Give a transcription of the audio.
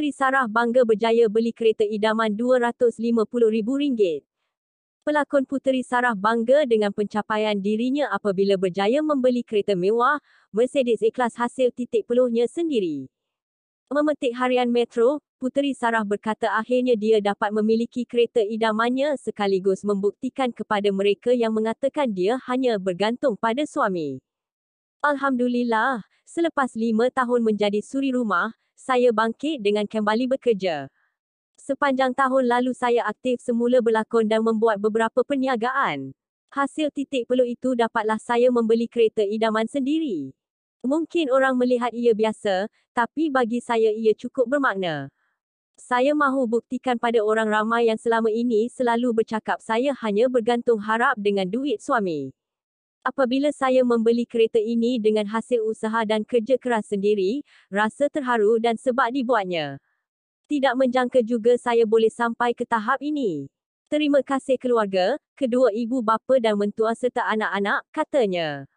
Puteri Sarah bangga berjaya beli kereta idaman RM250,000. Pelakon Puteri Sarah bangga dengan pencapaian dirinya apabila berjaya membeli kereta mewah, Mercedes A-Class hasil titik peluhnya sendiri. Memetik harian Metro, Puteri Sarah berkata akhirnya dia dapat memiliki kereta idamannya sekaligus membuktikan kepada mereka yang mengatakan dia hanya bergantung pada suami. Alhamdulillah, selepas lima tahun menjadi suri rumah, saya bangkit dengan kembali bekerja. Sepanjang tahun lalu saya aktif semula berlakon dan membuat beberapa perniagaan. Hasil titik peluh itu dapatlah saya membeli kereta idaman sendiri. Mungkin orang melihat ia biasa, tapi bagi saya ia cukup bermakna. Saya mahu buktikan pada orang ramai yang selama ini selalu bercakap saya hanya bergantung harap dengan duit suami. Apabila saya membeli kereta ini dengan hasil usaha dan kerja keras sendiri, rasa terharu dan sebab dibuatnya. Tidak menjangka juga saya boleh sampai ke tahap ini. Terima kasih keluarga, kedua ibu bapa dan mentua serta anak-anak, katanya.